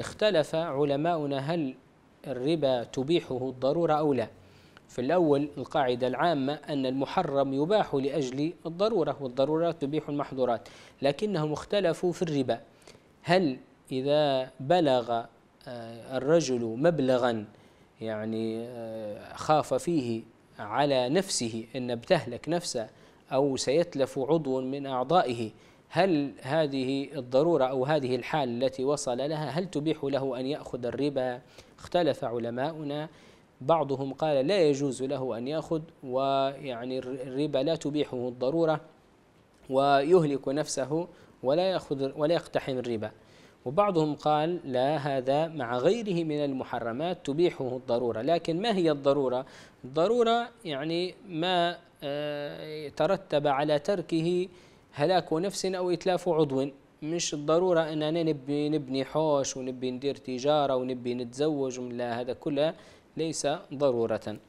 اختلف علماؤنا هل الربا تبيحه الضرورة أو لا في الأول القاعدة العامة أن المحرم يباح لأجل الضرورة والضرورة تبيح المحظورات لكنهم اختلفوا في الربا هل إذا بلغ آه، الرجل مبلغا يعني آه، خاف فيه على نفسه أن ابتهلك نفسه أو سيتلف عضو من أعضائه هل هذه الضرورة أو هذه الحال التي وصل لها هل تبيح له أن يأخذ الربا اختلف علماؤنا بعضهم قال لا يجوز له أن يأخذ ويعني الربا لا تبيحه الضرورة ويهلك نفسه ولا يأخذ ولا يقتحم الربا وبعضهم قال لا هذا مع غيره من المحرمات تبيحه الضرورة لكن ما هي الضرورة؟ الضرورة يعني ما آه، ترتب على تركه هلاك نفس أو إتلاف عضو مش الضرورة أن أنا نبي نبني حوش ونبي ندير تجارة ونبي نتزوج لا هذا كله ليس ضرورة